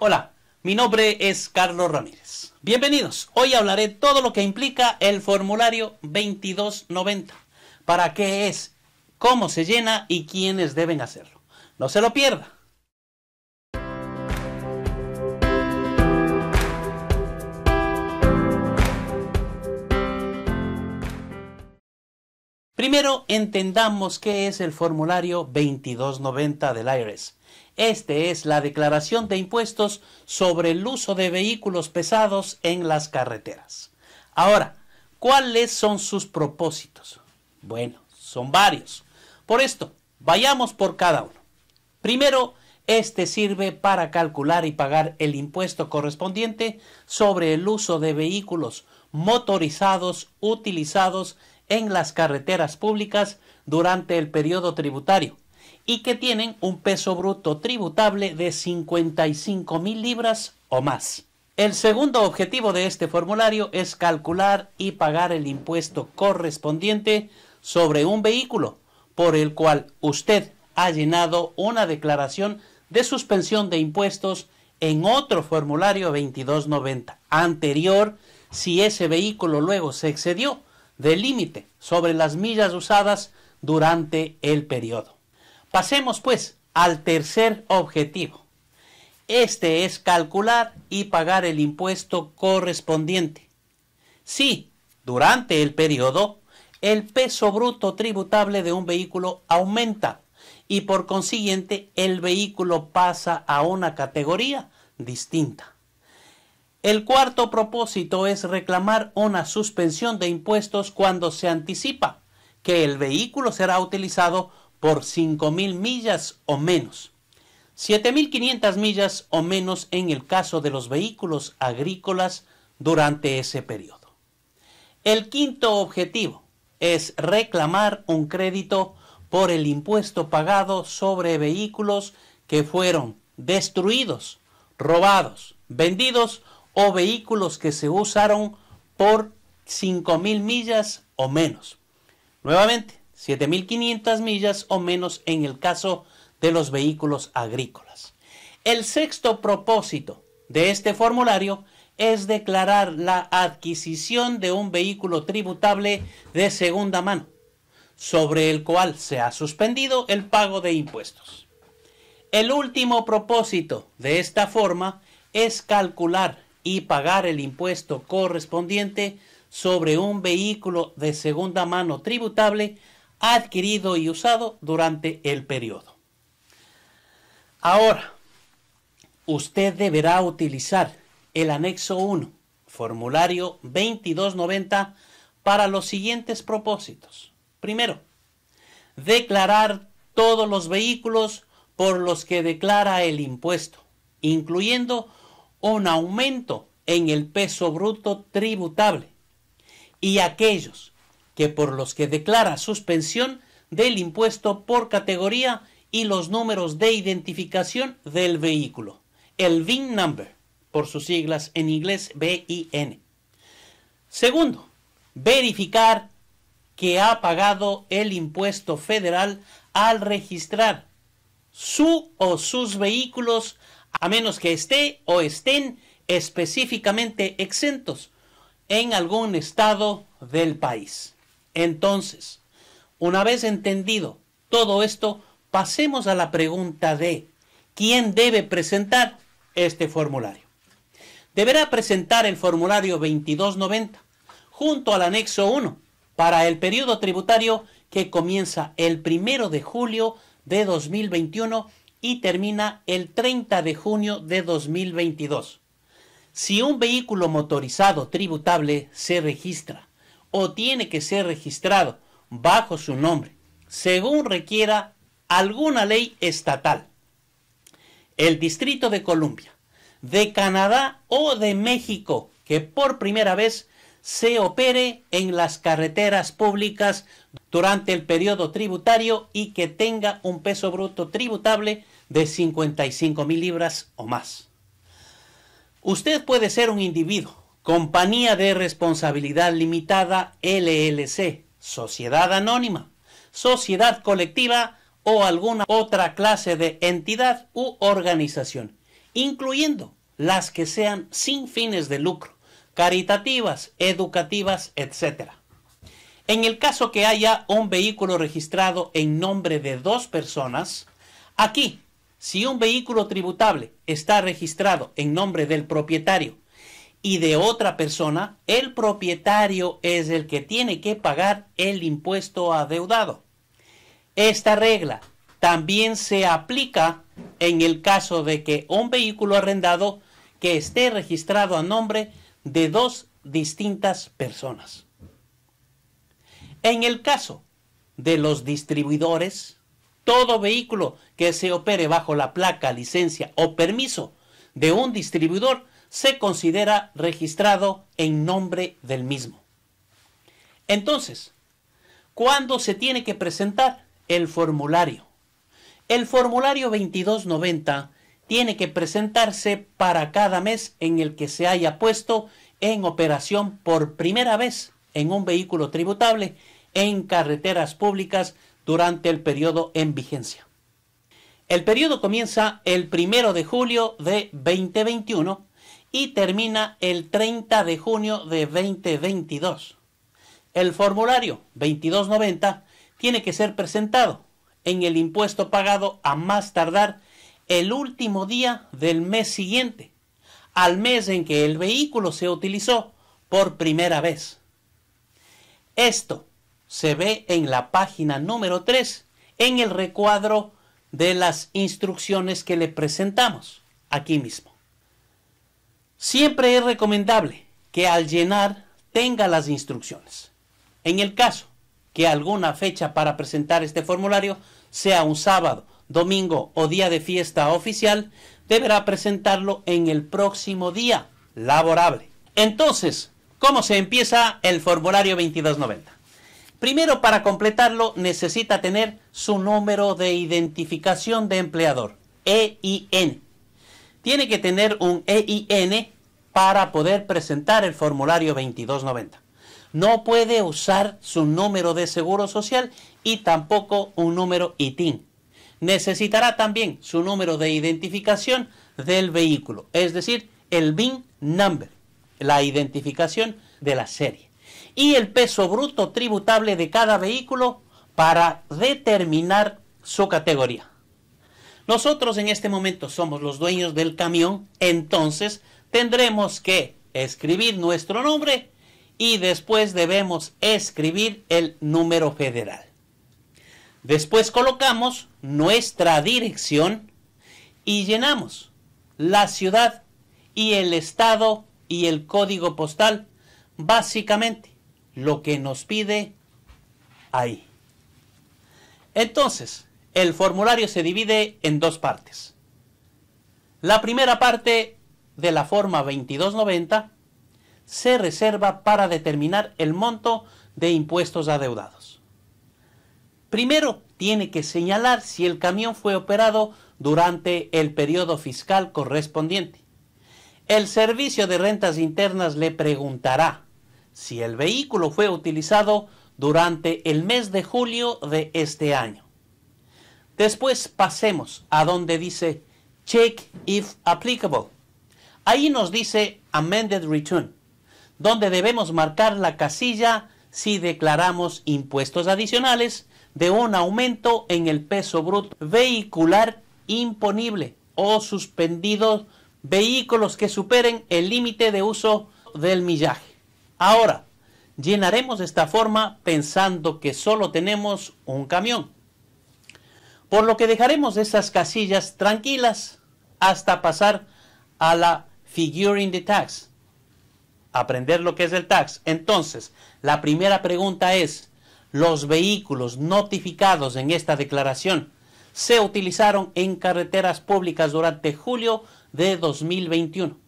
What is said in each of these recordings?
Hola, mi nombre es Carlos Ramírez. Bienvenidos. Hoy hablaré todo lo que implica el formulario 2290. ¿Para qué es? ¿Cómo se llena y quiénes deben hacerlo? No se lo pierda. Primero, entendamos qué es el formulario 2290 del IRS. E este es la declaración de impuestos sobre el uso de vehículos pesados en las carreteras. Ahora, ¿cuáles son sus propósitos? Bueno, son varios. Por esto, vayamos por cada uno. Primero, este sirve para calcular y pagar el impuesto correspondiente sobre el uso de vehículos motorizados utilizados en las carreteras públicas durante el periodo tributario y que tienen un peso bruto tributable de 55 mil libras o más. El segundo objetivo de este formulario es calcular y pagar el impuesto correspondiente sobre un vehículo por el cual usted ha llenado una declaración de suspensión de impuestos en otro formulario 2290 anterior si ese vehículo luego se excedió del límite sobre las millas usadas durante el periodo. Pasemos pues al tercer objetivo. Este es calcular y pagar el impuesto correspondiente. Si durante el periodo el peso bruto tributable de un vehículo aumenta y por consiguiente el vehículo pasa a una categoría distinta. El cuarto propósito es reclamar una suspensión de impuestos cuando se anticipa que el vehículo será utilizado por 5.000 millas o menos. 7.500 millas o menos en el caso de los vehículos agrícolas durante ese periodo. El quinto objetivo es reclamar un crédito por el impuesto pagado sobre vehículos que fueron destruidos, robados, vendidos o vehículos que se usaron por 5.000 millas o menos. Nuevamente, 7.500 millas o menos en el caso de los vehículos agrícolas. El sexto propósito de este formulario es declarar la adquisición de un vehículo tributable de segunda mano, sobre el cual se ha suspendido el pago de impuestos. El último propósito de esta forma es calcular y pagar el impuesto correspondiente sobre un vehículo de segunda mano tributable adquirido y usado durante el periodo. Ahora, usted deberá utilizar el anexo 1, formulario 2290, para los siguientes propósitos. Primero, declarar todos los vehículos por los que declara el impuesto, incluyendo un aumento en el peso bruto tributable y aquellos que por los que declara suspensión del impuesto por categoría y los números de identificación del vehículo, el VIN number, por sus siglas en inglés VIN. Segundo, verificar que ha pagado el impuesto federal al registrar su o sus vehículos a menos que esté o estén específicamente exentos en algún estado del país. Entonces, una vez entendido todo esto, pasemos a la pregunta de ¿quién debe presentar este formulario? Deberá presentar el formulario 2290 junto al anexo 1 para el periodo tributario que comienza el primero de julio de 2021 y termina el 30 de junio de 2022. Si un vehículo motorizado tributable se registra o tiene que ser registrado bajo su nombre, según requiera alguna ley estatal, el Distrito de Columbia, de Canadá o de México, que por primera vez se opere en las carreteras públicas durante el periodo tributario y que tenga un peso bruto tributable de 55 mil libras o más. Usted puede ser un individuo, compañía de responsabilidad limitada LLC, sociedad anónima, sociedad colectiva o alguna otra clase de entidad u organización, incluyendo las que sean sin fines de lucro caritativas, educativas, etc. En el caso que haya un vehículo registrado en nombre de dos personas, aquí, si un vehículo tributable está registrado en nombre del propietario y de otra persona, el propietario es el que tiene que pagar el impuesto adeudado. Esta regla también se aplica en el caso de que un vehículo arrendado que esté registrado a nombre de dos distintas personas. En el caso de los distribuidores, todo vehículo que se opere bajo la placa, licencia o permiso de un distribuidor se considera registrado en nombre del mismo. Entonces, ¿cuándo se tiene que presentar el formulario? El formulario 2290 tiene que presentarse para cada mes en el que se haya puesto en operación por primera vez en un vehículo tributable en carreteras públicas durante el periodo en vigencia. El periodo comienza el 1 de julio de 2021 y termina el 30 de junio de 2022. El formulario 2290 tiene que ser presentado en el impuesto pagado a más tardar el último día del mes siguiente, al mes en que el vehículo se utilizó por primera vez. Esto se ve en la página número 3, en el recuadro de las instrucciones que le presentamos aquí mismo. Siempre es recomendable que al llenar tenga las instrucciones. En el caso que alguna fecha para presentar este formulario sea un sábado domingo o día de fiesta oficial, deberá presentarlo en el próximo día laborable. Entonces, ¿cómo se empieza el formulario 2290? Primero, para completarlo, necesita tener su número de identificación de empleador, EIN. Tiene que tener un EIN para poder presentar el formulario 2290. No puede usar su número de seguro social y tampoco un número ITIN necesitará también su número de identificación del vehículo, es decir, el VIN number, la identificación de la serie, y el peso bruto tributable de cada vehículo para determinar su categoría. Nosotros en este momento somos los dueños del camión, entonces tendremos que escribir nuestro nombre y después debemos escribir el número federal. Después colocamos nuestra dirección y llenamos la ciudad y el estado y el código postal. Básicamente lo que nos pide ahí. Entonces, el formulario se divide en dos partes. La primera parte de la forma 2290 se reserva para determinar el monto de impuestos adeudados. Primero, tiene que señalar si el camión fue operado durante el periodo fiscal correspondiente. El Servicio de Rentas Internas le preguntará si el vehículo fue utilizado durante el mes de julio de este año. Después pasemos a donde dice Check if applicable. Ahí nos dice Amended Return, donde debemos marcar la casilla si declaramos impuestos adicionales de un aumento en el peso bruto vehicular imponible o suspendidos vehículos que superen el límite de uso del millaje. Ahora, llenaremos esta forma pensando que solo tenemos un camión. Por lo que dejaremos esas casillas tranquilas hasta pasar a la figuring the tax. Aprender lo que es el tax. Entonces, la primera pregunta es, los vehículos notificados en esta declaración se utilizaron en carreteras públicas durante julio de 2021.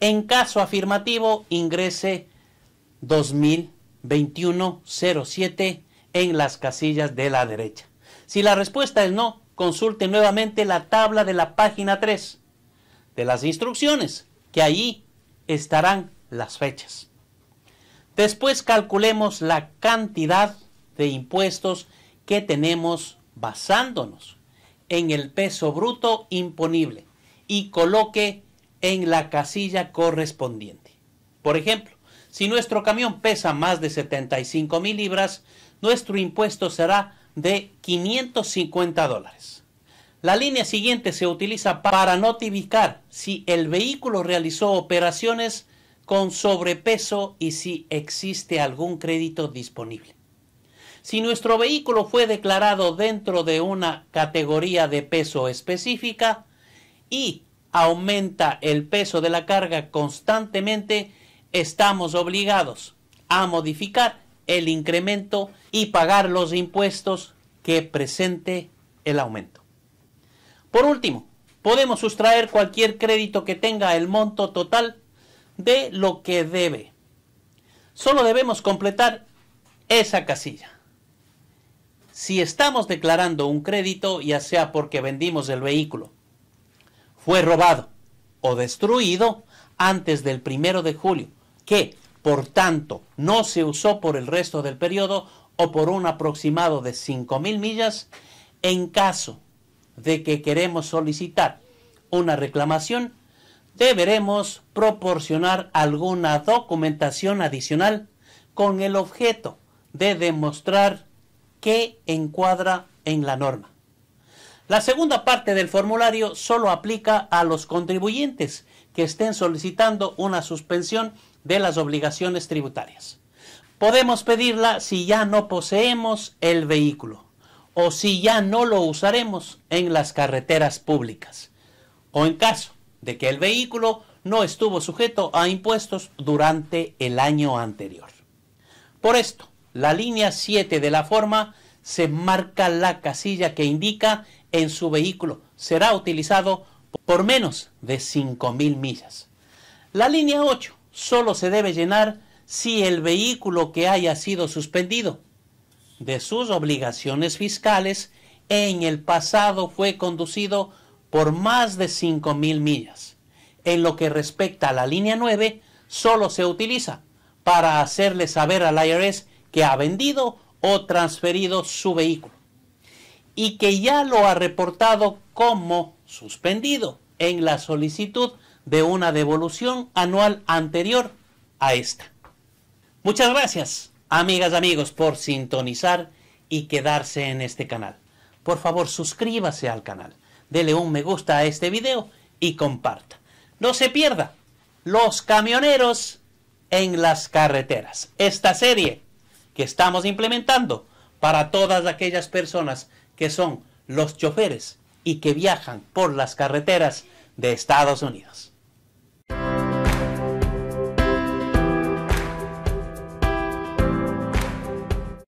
En caso afirmativo, ingrese 202107 en las casillas de la derecha. Si la respuesta es no, consulte nuevamente la tabla de la página 3 de las instrucciones, que ahí estarán las fechas. Después calculemos la cantidad de impuestos que tenemos basándonos en el peso bruto imponible y coloque en la casilla correspondiente. Por ejemplo, si nuestro camión pesa más de 75 mil libras, nuestro impuesto será de 550 dólares. La línea siguiente se utiliza para notificar si el vehículo realizó operaciones con sobrepeso y si existe algún crédito disponible. Si nuestro vehículo fue declarado dentro de una categoría de peso específica y aumenta el peso de la carga constantemente, estamos obligados a modificar el incremento y pagar los impuestos que presente el aumento. Por último, podemos sustraer cualquier crédito que tenga el monto total de lo que debe. Solo debemos completar esa casilla. Si estamos declarando un crédito, ya sea porque vendimos el vehículo, fue robado o destruido antes del primero de julio, que por tanto no se usó por el resto del periodo o por un aproximado de mil millas, en caso de que queremos solicitar una reclamación, deberemos proporcionar alguna documentación adicional con el objeto de demostrar que encuadra en la norma. La segunda parte del formulario solo aplica a los contribuyentes que estén solicitando una suspensión de las obligaciones tributarias. Podemos pedirla si ya no poseemos el vehículo o si ya no lo usaremos en las carreteras públicas o en caso de que el vehículo no estuvo sujeto a impuestos durante el año anterior. Por esto, la línea 7 de la forma se marca la casilla que indica en su vehículo será utilizado por menos de 5.000 millas. La línea 8 solo se debe llenar si el vehículo que haya sido suspendido de sus obligaciones fiscales en el pasado fue conducido por más de 5.000 millas. En lo que respecta a la línea 9, solo se utiliza para hacerle saber al IRS que ha vendido o transferido su vehículo y que ya lo ha reportado como suspendido en la solicitud de una devolución anual anterior a esta. Muchas gracias, amigas, amigos, por sintonizar y quedarse en este canal. Por favor, suscríbase al canal dele un me gusta a este video y comparta. No se pierda los camioneros en las carreteras. Esta serie que estamos implementando para todas aquellas personas que son los choferes y que viajan por las carreteras de Estados Unidos.